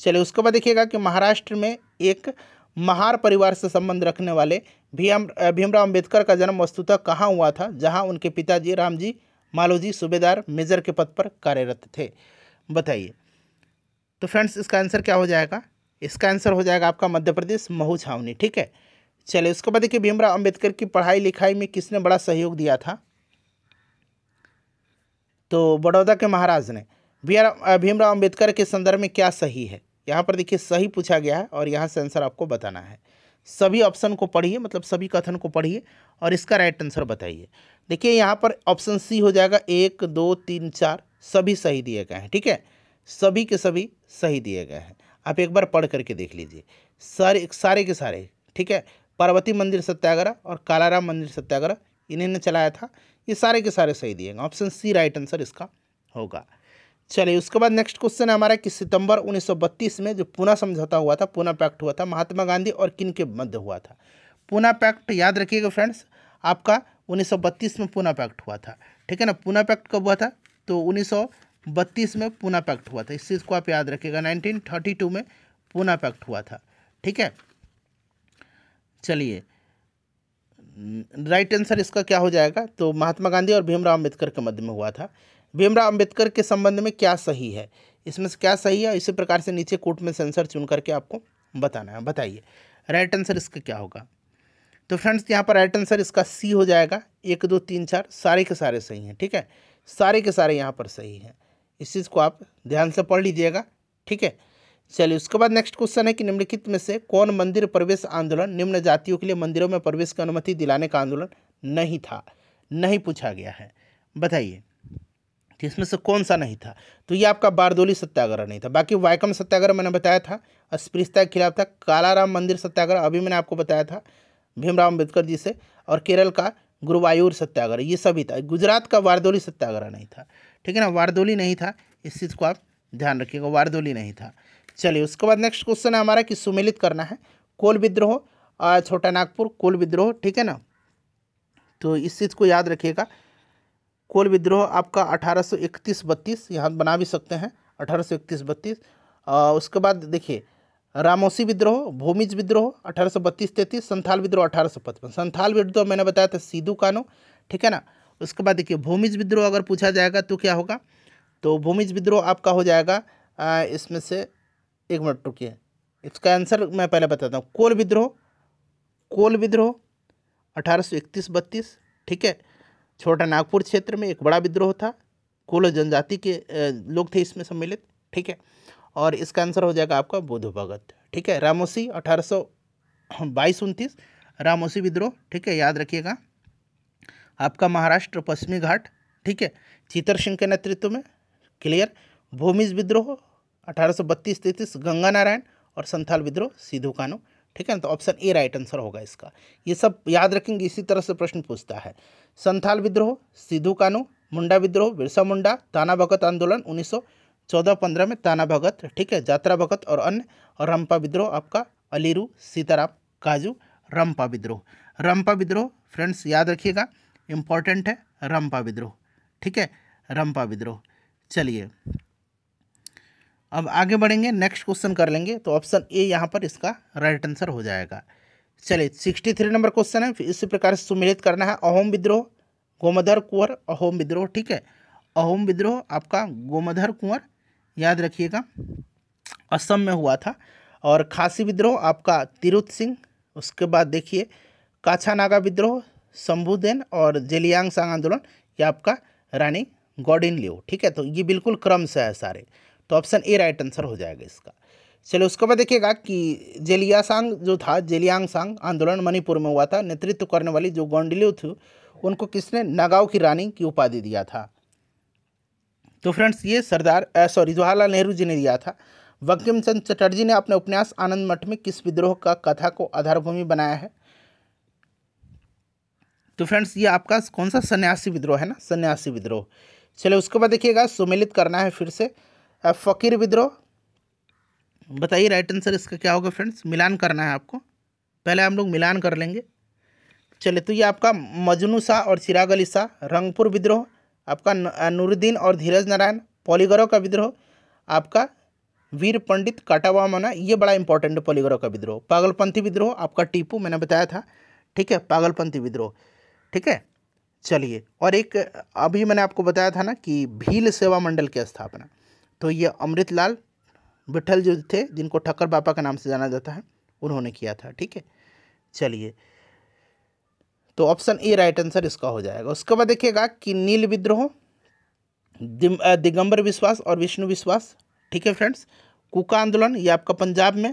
चलिए उसके बाद देखिएगा कि महाराष्ट्र में एक महार परिवार से संबंध रखने वाले भीम भीमराव अम्बेडकर का जन्म वस्तुतः कहाँ हुआ था जहाँ उनके पिताजी रामजी मालोजी सूबेदार मेजर के पद पर कार्यरत थे बताइए तो फ्रेंड्स इसका आंसर क्या हो जाएगा इसका आंसर हो जाएगा आपका मध्य प्रदेश महू छावनी ठीक है चलिए उसके बाद देखिए भीमराव अम्बेडकर की पढ़ाई लिखाई में किसने बड़ा सहयोग दिया था तो बड़ौदा के महाराज ने भीमराव अम्बेडकर के संदर्भ में क्या सही है यहाँ पर देखिए सही पूछा गया है और यहाँ से आंसर आपको बताना है सभी ऑप्शन को पढ़िए मतलब सभी कथन को पढ़िए और इसका राइट आंसर बताइए देखिए यहाँ पर ऑप्शन सी हो जाएगा एक दो तीन चार सभी सही दिए गए हैं ठीक है सभी के सभी सही दिए गए हैं आप एक बार पढ़ करके देख लीजिए सारे सारे के सारे ठीक है पार्वती मंदिर सत्याग्रह और कालाराम मंदिर सत्याग्रह इन्हें चलाया था ये सारे के सारे सही दिए गए ऑप्शन सी राइट आंसर इसका होगा चलिए उसके बाद नेक्स्ट क्वेश्चन है हमारा कि सितंबर 1932 में जो पुना समझौता हुआ था पुना पैक्ट हुआ था महात्मा गांधी और किन के मध्य हुआ था पुना पैक्ट याद रखिएगा फ्रेंड्स आपका 1932 में पुना पैक्ट हुआ था ठीक है ना पूना पैक्ट कब हुआ था तो 1932 में पुना पैक्ट हुआ था इस चीज़ को आप याद रखिएगा नाइनटीन में पूना पैक्ट हुआ था ठीक है चलिए राइट आंसर इसका क्या हो जाएगा तो महात्मा गांधी और भीमराव अम्बेडकर के मध्य में हुआ था भीमराव अंबेडकर के संबंध में क्या सही है इसमें से क्या सही है इसी प्रकार से नीचे कोर्ट में सेंसर चुन करके आपको बताना है बताइए राइट आंसर इसका क्या होगा तो फ्रेंड्स यहाँ पर राइट आंसर इसका सी हो जाएगा एक दो तीन चार सारे के सारे सही हैं ठीक है सारे के सारे यहाँ पर सही हैं इस चीज़ को आप ध्यान से पढ़ लीजिएगा ठीक है चलिए उसके बाद नेक्स्ट क्वेश्चन है कि निम्नलिखित में से कौन मंदिर प्रवेश आंदोलन निम्न जातियों के लिए मंदिरों में प्रवेश की अनुमति दिलाने का आंदोलन नहीं था नहीं पूछा गया है बताइए थी इसमें से कौन सा नहीं था तो ये आपका बारदोली सत्याग्रह नहीं था बाकी वाइकम सत्याग्रह मैंने बताया था अस्पृश्यता के खिलाफ था कालाराम मंदिर सत्याग्रह अभी मैंने आपको बताया था भीमराव अम्बेडकर जी से और केरल का गुरुवायूर सत्याग्रह ये सभी था गुजरात का वारदोली सत्याग्रह नहीं था ठीक है ना वारदोली नहीं था इस चीज़ को आप ध्यान रखिएगा वारदोली नहीं था चलिए उसके बाद नेक्स्ट क्वेश्चन है हमारा कि सुमेलित करना है कोल विद्रोह छोटा नागपुर कोल विद्रोह ठीक है ना तो इस चीज़ को याद रखिएगा कोल विद्रोह आपका अठारह सौ इकतीस बत्तीस यहाँ बना भी सकते हैं अठारह सौ इकतीस बत्तीस उसके बाद देखिए रामोसी विद्रोह भूमिज विद्रोह अठारह सौ बत्तीस तैंतीस संथाल विद्रोह अठारह सौ पचपन संथाल विद्रोह मैंने बताया था सीधू कानो ठीक है ना उसके बाद देखिए भूमिज विद्रोह अगर पूछा जाएगा तो क्या होगा तो भूमिज विद्रोह आपका हो जाएगा इसमें से एक मिनट रुकिए इसका आंसर मैं पहले बताता हूँ कोल विद्रोह कोल विद्रोह अठारह सौ इकतीस बत्तीस ठीक है छोटा नागपुर क्षेत्र में एक बड़ा विद्रोह था कुल जनजाति के लोग थे इसमें सम्मिलित ठीक है और इसका आंसर हो जाएगा आपका बुध भगत ठीक है रामोसी अठारह सौ बाईस उनतीस रामोसी विद्रोह ठीक है याद रखिएगा आपका महाराष्ट्र पश्चिमी घाट ठीक है चितर सिंह के नेतृत्व में क्लियर भूमिज विद्रोह अठारह सौ बत्तीस तैंतीस गंगा नारायण और संथाल विद्रोह सिद्धू कानू ठीक है ना तो ऑप्शन ए राइट आंसर होगा इसका ये सब याद रखेंगे इसी तरह से प्रश्न पूछता है संथाल विद्रोह सिद्धू कानू मुंडा विद्रोह बिरसा मुंडा ताना भगत आंदोलन उन्नीस चौदह पंद्रह में ताना भगत ठीक है जात्रा भगत और अन्य और रंपा विद्रोह आपका अलीरू सीताराम काजू रंपा विद्रोह रंपा विद्रोह फ्रेंड्स याद रखिएगा इम्पॉर्टेंट है रंपा विद्रोह ठीक है रंपा विद्रोह चलिए अब आगे बढ़ेंगे नेक्स्ट क्वेश्चन कर लेंगे तो ऑप्शन ए यहाँ पर इसका राइट आंसर हो जाएगा चलिए सिक्सटी थ्री नंबर क्वेश्चन है इसी प्रकार से सुमिलित करना है अहोम विद्रोह गोमधर कुंवर अहोम विद्रोह ठीक है अहोम विद्रोह आपका गोमधर कुंवर याद रखिएगा असम में हुआ था और खासी विद्रोह आपका तिरुत सिंह उसके बाद देखिए काछा नागा विद्रोह शंभुदेन और जेलियांग सांग आंदोलन ये आपका रानी गॉडिन लियो ठीक है तो ये बिल्कुल क्रम से है सारे तो ऑप्शन ए राइट आंसर हो जाएगा इसका चलो उसके बाद देखिएगा कि जेलियासांग जो था जेलियांग सांग आंदोलन मणिपुर में हुआ था नेतृत्व करने वाली जो गोंडिल्यू थी उनको किसने नगाव की रानी की उपाधि दिया था तो फ्रेंड्स ये सरदार सॉरी जवाहरलाल नेहरू जी ने दिया था वकीम चंद चटर्जी ने अपने उपन्यास आनंद मठ में किस विद्रोह का कथा को आधारभूमि बनाया है तो फ्रेंड्स ये आपका कौन सा सन्यासी विद्रोह है ना सन्यासी विद्रोह चलो उसके बाद देखिएगा सुमिलित करना है फिर से फ़कीर विद्रोह बताइए राइट आंसर इसका क्या होगा फ्रेंड्स मिलान करना है आपको पहले हम लोग मिलान कर लेंगे चलिए तो ये आपका मजनू शाह और चिराग अली शाह रंगपुर विद्रोह आपका नूरुद्दीन और धीरज नारायण पॉलीगरों का विद्रोह आपका वीर पंडित काटावा मना ये बड़ा इंपॉर्टेंट है पॉलीगरों का विद्रोह पागलपंथी विद्रोह आपका टीपू मैंने बताया था ठीक है पागलपंथी विद्रोह ठीक है चलिए और एक अभी मैंने आपको बताया था ना कि भील सेवा मंडल की स्थापना तो ये अमृतलाल विठल जो थे जिनको ठक्कर बापा के नाम से जाना जाता है उन्होंने किया था ठीक है चलिए तो ऑप्शन ए राइट आंसर इसका हो जाएगा उसके बाद देखिएगा कि नील विद्रोह दिगंबर विश्वास और विष्णु विश्वास ठीक है फ्रेंड्स कुका आंदोलन ये आपका पंजाब में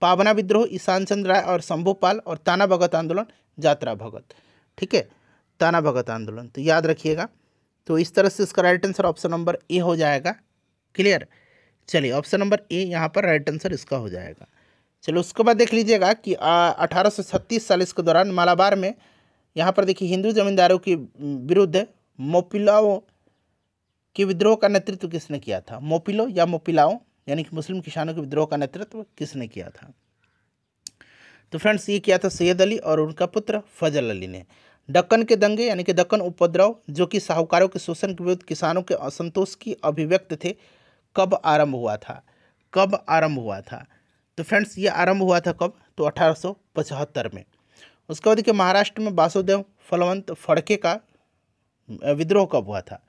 पावना विद्रोह ईशान चंद्र राय और शंभुपाल और ताना भगत आंदोलन जात्रा भगत ठीक है ताना भगत आंदोलन तो याद रखिएगा तो इस तरह से इसका right answer option number A हो जाएगा क्लियर चलिए ऑप्शन नंबर ए यहाँ पर राइट आंसर इसका हो जाएगा चलो उसके बाद देख लीजिएगा कि अठारह सौ छत्तीस साल इसके दौरान मालाबार में यहाँ पर देखिए हिंदू जमींदारों के विरुद्ध मोपिलाओ के विद्रोह का नेतृत्व किसने किया था मोपिलो या मोपिलाओ यानी कि मुस्लिम किसानों के विद्रोह का नेतृत्व किसने किया था तो फ्रेंड्स ये किया था सैयद अली और उनका पुत्र फजल अली ने दक्कन के दंगे यानी कि दक्कन उपद्रव जो कि साहूकारों के शोषण के विरुद्ध किसानों के असंतोष की अभिव्यक्त थे कब आरंभ हुआ था कब आरंभ हुआ था तो फ्रेंड्स ये आरंभ हुआ था कब तो अठारह में उसके बाद देखिए महाराष्ट्र में वासुदेव फलवंत फड़के का विद्रोह कब हुआ था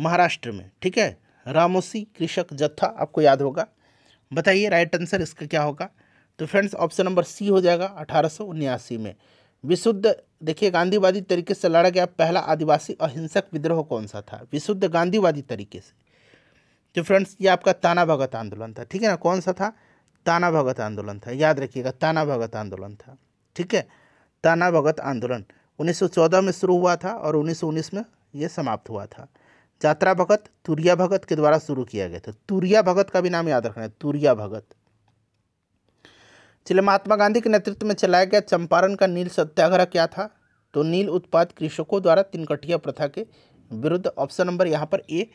महाराष्ट्र में ठीक है रामोसी कृषक जत्था आपको याद होगा बताइए राइट आंसर इसका क्या होगा तो फ्रेंड्स ऑप्शन नंबर सी हो जाएगा अठारह में विशुद्ध देखिए गांधीवादी तरीके से लड़ा गया पहला आदिवासी अहिंसक विद्रोह कौन सा था विशुद्ध गांधीवादी तरीके से तो फ्रेंड्स ये आपका ताना भगत आंदोलन था ठीक है ना कौन सा था ताना भगत आंदोलन था याद रखिएगा ताना भगत आंदोलन था ठीक है ताना भगत आंदोलन 1914 में शुरू हुआ था और 1919 में ये समाप्त हुआ था जात्रा भगत तुरिया भगत के द्वारा शुरू किया गया था तुरिया भगत का भी नाम याद रखना है तुरिया भगत इसलिए महात्मा गांधी के नेतृत्व में चलाया गया चंपारण का नील सत्याग्रह क्या था तो नील उत्पाद कृषकों द्वारा तिनकटिया प्रथा के विरुद्ध ऑप्शन नंबर यहाँ पर ए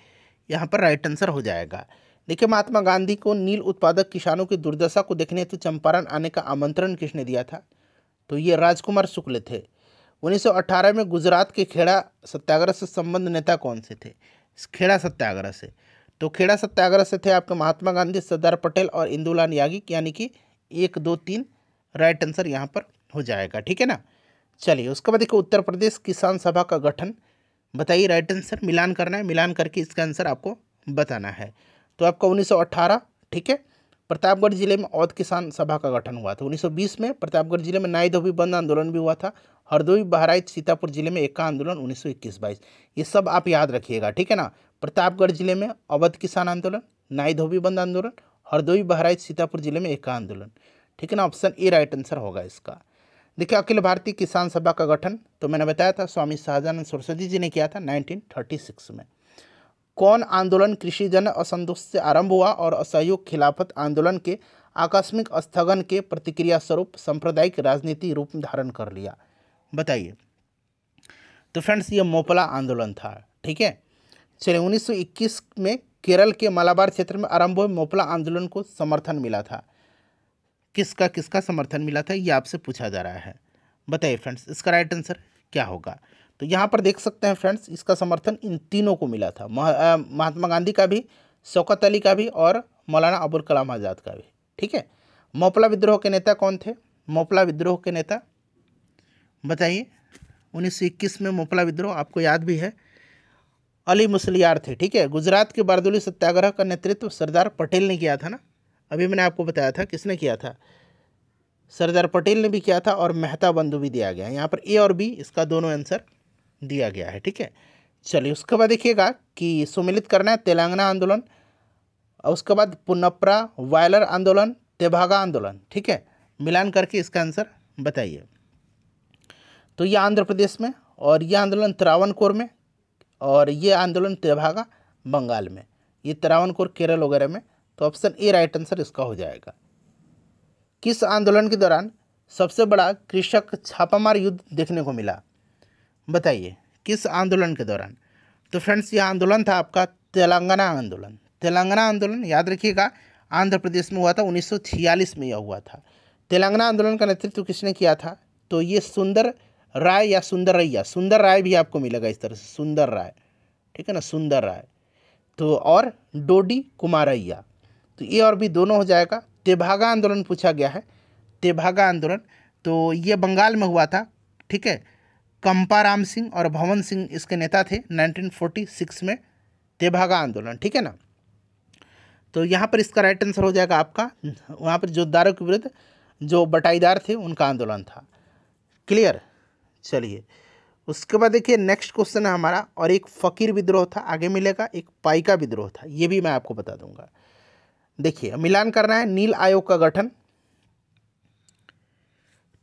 यहाँ पर राइट आंसर हो जाएगा देखिए महात्मा गांधी को नील उत्पादक किसानों की दुर्दशा को देखने हेतु चंपारण आने का आमंत्रण किसने दिया था तो ये राजकुमार शुक्ल थे 1918 में गुजरात के खेड़ा सत्याग्रह से संबंध नेता कौन से थे खेड़ा सत्याग्रह से तो खेड़ा सत्याग्रह से थे आपके महात्मा गांधी सरदार पटेल और इंदुलाल यागी यानी कि एक दो तीन राइट आंसर यहाँ पर हो जाएगा ठीक है ना चलिए उसके बाद देखिए उत्तर प्रदेश किसान सभा का गठन बताइए राइट आंसर मिलान करना है मिलान करके इसका आंसर आपको बताना है तो आपका 1918 ठीक है प्रतापगढ़ जिले में औध किसान सभा का गठन हुआ था 1920 में प्रतापगढ़ जिले में नाई धोबी बंद आंदोलन भी हुआ था हरदोई बहराइच सीतापुर जिले में एक आंदोलन उन्नीस सौ इक्कीस बाईस ये सब आप याद रखिएगा ठीक है ना प्रतापगढ़ जिले में अवध किसान आंदोलन नाई धोबी बंद आंदोलन हरदोई बहराइच सीतापुर जिले में एक आंदोलन ठीक है ना ऑप्शन ए राइट आंसर होगा इसका देखिए अखिल भारतीय किसान सभा का गठन तो मैंने बताया था स्वामी शाहजानंद सरस्वती जी ने किया था 1936 में कौन आंदोलन कृषि जन असंतोष से आरंभ हुआ और असहयोग खिलाफत आंदोलन के आकस्मिक स्थगन के प्रतिक्रिया स्वरूप सांप्रदायिक राजनीति रूप धारण कर लिया बताइए तो फ्रेंड्स ये मोपला आंदोलन था ठीक है चलिए 1921 में केरल के मालाबार क्षेत्र में आरंभ हुए मोपला आंदोलन को समर्थन मिला था किसका किसका समर्थन मिला था ये आपसे पूछा जा रहा है बताइए फ्रेंड्स इसका राइट आंसर क्या होगा तो यहाँ पर देख सकते हैं फ्रेंड्स इसका समर्थन इन तीनों को मिला था महात्मा गांधी का भी शौकत अली का भी और मौलाना अबुल कलाम आज़ाद का भी ठीक है मोपला विद्रोह के नेता कौन थे मोपला विद्रोह के नेता बताइए 1921 में मोपला विद्रोह आपको याद भी है अली मुसलियार थे ठीक है गुजरात के बारदोली सत्याग्रह का नेतृत्व सरदार पटेल ने किया था ना अभी मैंने आपको बताया था किसने किया था सरदार पटेल ने भी किया था और मेहता बंधु भी दिया गया है यहाँ पर ए और बी इसका दोनों आंसर दिया गया है ठीक है चलिए उसके बाद देखिएगा कि सुमिलित करना है तेलंगाना आंदोलन और उसके बाद पुनप्रा वायलर आंदोलन तेभागा आंदोलन ठीक है मिलान करके इसका आंसर बताइए तो यह आंध्र प्रदेश में और यह आंदोलन त्रावणकोर में और ये आंदोलन तेभागा बंगाल में ये तरावनकोर केरल वगैरह में तो ऑप्शन ए राइट आंसर इसका हो जाएगा किस आंदोलन के दौरान सबसे बड़ा कृषक छापामार युद्ध देखने को मिला बताइए किस आंदोलन के दौरान तो फ्रेंड्स यह आंदोलन था आपका तेलंगाना आंदोलन तेलंगाना आंदोलन याद रखिएगा आंध्र प्रदेश में हुआ था उन्नीस में यह हुआ था तेलंगाना आंदोलन का नेतृत्व किसने किया था तो ये सुंदर राय या सुंदर रैया सुंदर राय भी आपको मिलेगा इस तरह से सुंदर राय ठीक है ना सुंदर राय तो और डोडी कुमारैया तो ये और भी दोनों हो जाएगा तेभागा आंदोलन पूछा गया है तेभागा आंदोलन तो ये बंगाल में हुआ था ठीक है कंपाराम सिंह और भवन सिंह इसके नेता थे 1946 में तेभागा आंदोलन ठीक है ना तो यहाँ पर इसका राइट आंसर हो जाएगा आपका वहाँ पर जोदारों के विरुद्ध जो बटाईदार थे उनका आंदोलन था क्लियर चलिए उसके बाद देखिए नेक्स्ट क्वेश्चन है हमारा और एक फ़कीर विद्रोह था आगे मिलेगा एक पाइका विद्रोह था ये भी मैं आपको बता दूंगा देखिए मिलान करना है नील आयोग का गठन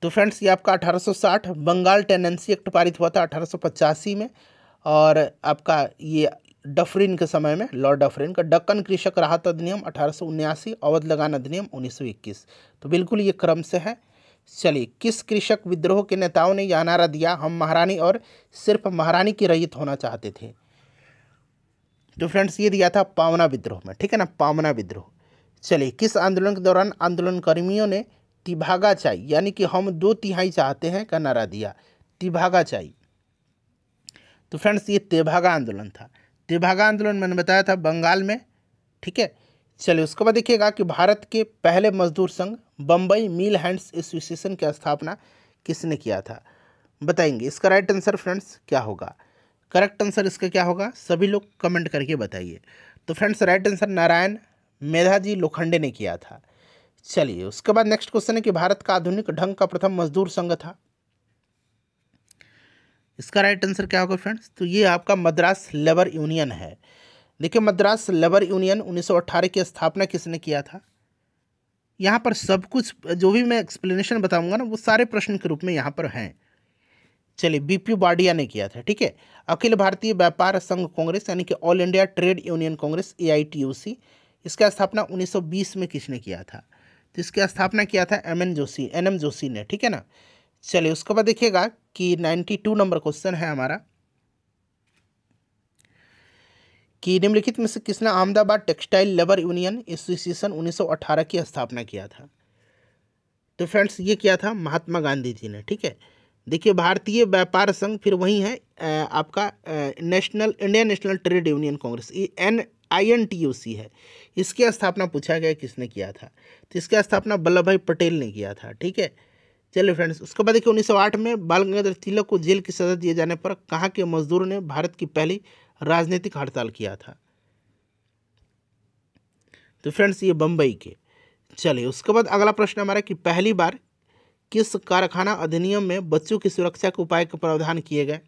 तो फ्रेंड्स ये आपका 1860 बंगाल टेनेंसी एक्ट पारित हुआ था अठारह में और आपका ये डफरिन के समय में लॉर्ड डफरिन का डक्कन कृषक राहत अधिनियम अठारह अवध लगान अधिनियम उन्नीस तो बिल्कुल ये क्रम से है चलिए किस कृषक विद्रोह के नेताओं ने यह नारा दिया हम महारानी और सिर्फ महारानी की रैयत होना चाहते थे तो फ्रेंड्स ये दिया था पावना विद्रोह में ठीक है ना पावना विद्रोह चलिए किस आंदोलन के दौरान आंदोलनकर्मियों ने तिभागा चाई यानी कि हम दो तिहाई चाहते हैं का नारा दिया तिभागा चाई तो फ्रेंड्स ये तेभागा आंदोलन था तेभागा आंदोलन मैंने बताया था बंगाल में ठीक है चलिए उसके बाद देखिएगा कि भारत के पहले मजदूर संघ बम्बई मिल हैंड्स एसोसिएशन की स्थापना किसने किया था बताएंगे इसका राइट आंसर फ्रेंड्स क्या होगा करेक्ट आंसर इसका क्या होगा सभी लोग कमेंट करके बताइए तो friends right answer Narayan Medhaji Lokhande ने किया था चलिए उसके बाद नेक्स्ट क्वेश्चन है कि भारत का आधुनिक ढंग का प्रथम मजदूर संघ था इसका राइट आंसर क्या होगा फ्रेंड्स तो ये आपका मद्रास लेबर यूनियन है देखिए मद्रास लेबर यूनियन 1918 की स्थापना किसने किया था यहाँ पर सब कुछ जो भी मैं एक्सप्लेनेशन बताऊंगा ना वो सारे प्रश्न के रूप में यहाँ पर हैं चलिए बीपी बाडिया ने किया था ठीक है अखिल भारतीय व्यापार संघ कांग्रेस यानी कि all India trade union Congress A इसका स्थापना उन्नीस में किसने किया था तो इसकी स्थापना किया था M N Joshi N M Joshi ने ठीक है ना चलिए उसके बाद देखिएगा कि 92 नंबर क्वेश्चन है हमारा कि निम्नलिखित में से किसने Ahmedabad textile labour union association 1918 की स्थापना किया था तो फ्रेंड्स ये क्या था महात्मा गांधी जी ने ठीक है देखिए भारतीय व्यापार संघ फिर वही है आपका national Indian national trade union Congress ये N I N T U C है इसकी स्थापना पूछा गया किसने किया था तो इसकी स्थापना वल्लभ भाई पटेल ने किया था ठीक है चलिए फ्रेंड्स उसके बाद देखिए 1908 में बाल गंगाधर तिलक को जेल की सजा दिए जाने पर कहाँ के मजदूरों ने भारत की पहली राजनीतिक हड़ताल किया था तो फ्रेंड्स ये बम्बई के चलिए उसके बाद अगला प्रश्न हमारा कि पहली बार किस कारखाना अधिनियम में बच्चों की सुरक्षा के उपाय के प्रावधान किए गए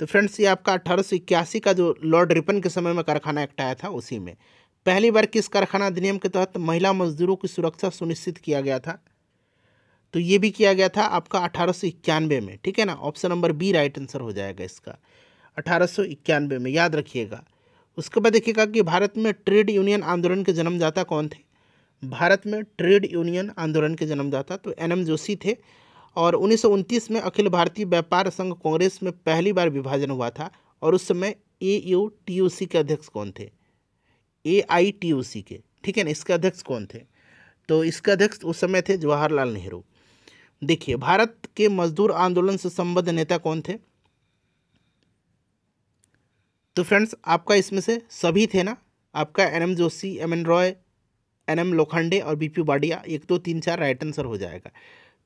तो फ्रेंड्स ये आपका अठारह का जो लॉर्ड रिपन के समय में कारखाना एक्ट आया था उसी में पहली बार किस कारखाना अधिनियम के तहत महिला मजदूरों की सुरक्षा सुनिश्चित किया गया था तो ये भी किया गया था आपका अठारह में ठीक है ना option number B right answer हो जाएगा इसका अठारह में याद रखिएगा उसके बाद देखिएगा कि भारत में ट्रेड यूनियन आंदोलन के जन्मदाता कौन थे भारत में ट्रेड यूनियन आंदोलन के जन्मदाता तो एन एम जोशी थे और उन्नीस में अखिल भारतीय व्यापार संघ कांग्रेस में पहली बार विभाजन हुआ था और उस समय A U T U C के अध्यक्ष कौन थे ए आई टी यू सी के ठीक है ना इसके अध्यक्ष कौन थे तो इसके अध्यक्ष उस समय थे जवाहरलाल नेहरू देखिए भारत के मजदूर आंदोलन से संबद्ध नेता कौन थे तो फ्रेंड्स आपका इसमें से सभी थे ना आपका N M Joshi M N Roy N M Lokhande और बी पी बाडिया एक दो तीन चार राइट आंसर हो जाएगा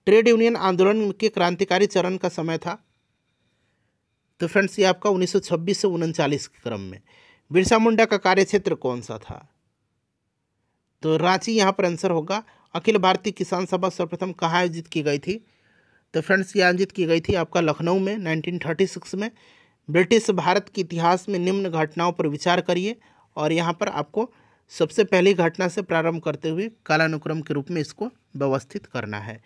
ट्रेड यूनियन आंदोलन के क्रांतिकारी चरण का समय था तो फ्रेंड्स ये आपका 1926 से उनचालीस के क्रम में बिरसा मुंडा का कार्यक्षेत्र कौन सा था तो रांची यहाँ पर आंसर होगा अखिल भारतीय किसान सभा सर्वप्रथम कहाँ आयोजित की गई थी तो फ्रेंड्स ये आयोजित की गई थी आपका लखनऊ में 1936 में ब्रिटिश भारत के इतिहास में निम्न घटनाओं पर विचार करिए और यहाँ पर आपको सबसे पहली घटना से प्रारंभ करते हुए कालानुक्रम के रूप में इसको व्यवस्थित करना है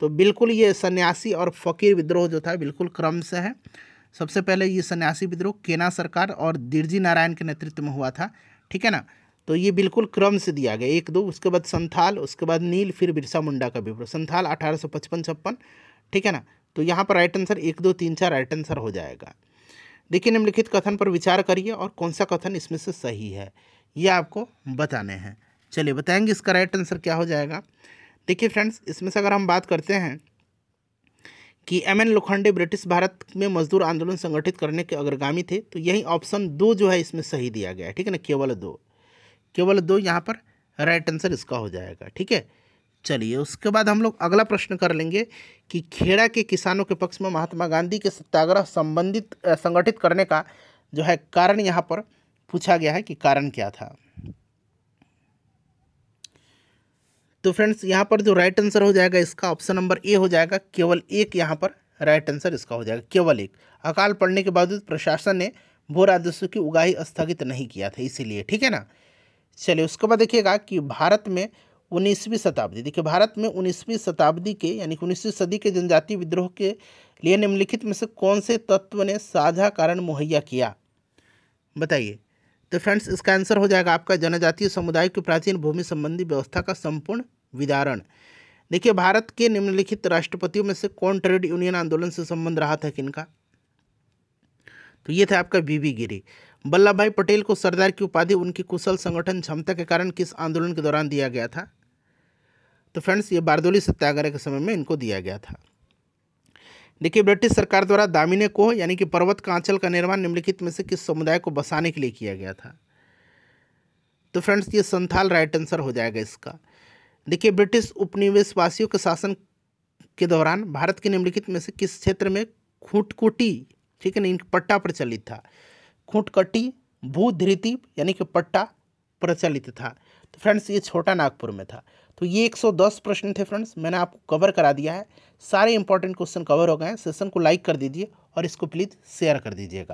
तो बिल्कुल ये सन्यासी और फ़कीर विद्रोह जो था बिल्कुल क्रम से है सबसे पहले ये सन्यासी विद्रोह केना सरकार और दिरजी नारायण के नेतृत्व में हुआ था ठीक है ना तो ये बिल्कुल क्रम से दिया गया एक दो उसके बाद संथाल उसके बाद नील फिर बिरसा मुंडा का विद्रोह संथाल अठारह सौ पचपन छप्पन ठीक है ना तो यहाँ पर राइट आंसर एक दो तीन चार राइट आंसर हो जाएगा देखिए निम्नलिखित कथन पर विचार करिए और कौन सा कथन इसमें से सही है ये आपको बताने हैं चलिए बताएंगे इसका राइट आंसर क्या हो जाएगा देखिए फ्रेंड्स इसमें से अगर हम बात करते हैं कि M N Lokhande British Bharat में मजदूर आंदोलन संगठित करने के अग्रगामी थे तो यही ऑप्शन दो जो है इसमें सही दिया गया है ठीक है ना केवल दो केवल दो यहाँ पर राइट आंसर इसका हो जाएगा ठीक है चलिए उसके बाद हम लोग अगला प्रश्न कर लेंगे कि खेड़ा के किसानों के पक्ष में महात्मा गांधी के सत्याग्रह संबंधित संगठित करने का जो है कारण यहाँ पर पूछा गया है कि कारण क्या था तो फ्रेंड्स यहाँ पर जो राइट आंसर हो जाएगा इसका ऑप्शन नंबर ए हो जाएगा केवल एक यहाँ पर राइट आंसर इसका हो जाएगा केवल एक अकाल पड़ने के बावजूद प्रशासन ने भू राजस्व की उगाही स्थगित नहीं किया था इसीलिए ठीक है ना चलिए उसके बाद देखिएगा कि भारत में उन्नीसवीं शताब्दी देखिए भारत में उन्नीसवीं शताब्दी के यानी उन्नीसवीं सदी के जनजातीय विद्रोह के लिए निम्नलिखित में से कौन से तत्व ने साझा कारण मुहैया किया बताइए तो फ्रेंड्स इसका आंसर हो जाएगा आपका जनजातीय समुदाय की प्राचीन भूमि संबंधी व्यवस्था का संपूर्ण विदारण देखिए भारत के निम्नलिखित राष्ट्रपतियों में से कौन ट्रेड यूनियन आंदोलन से संबंध रहा था किनका तो ये था आपका बीबी गिरी वल्लभ भाई पटेल को सरदार की उपाधि उनकी कुशल संगठन क्षमता के कारण किस आंदोलन के दौरान दिया गया था तो फ्रेंड्स ये बारदोली सत्याग्रह के समय में इनको दिया गया था देखिए ब्रिटिश सरकार द्वारा दामिने कोह यानी कि पर्वत कांचल का निर्माण निम्नलिखित में से किस समुदाय को बसाने के लिए किया गया था तो फ्रेंड्स ये संथाल राइट आंसर हो जाएगा इसका देखिए ब्रिटिश उपनिवेशवासियों के शासन के दौरान भारत के निम्नलिखित में से किस क्षेत्र में खूटकुटी ठीक है ना पट्टा प्रचलित था खूंटकटी भूधृति यानी कि पट्टा प्रचलित था तो फ्रेंड्स ये छोटा नागपुर में था तो ये 110 प्रश्न थे फ्रेंड्स मैंने आपको कवर करा दिया है सारे इंपॉर्टेंट क्वेश्चन कवर हो गए हैं सेशन को लाइक कर दीजिए और इसको प्लीज़ शेयर कर दीजिएगा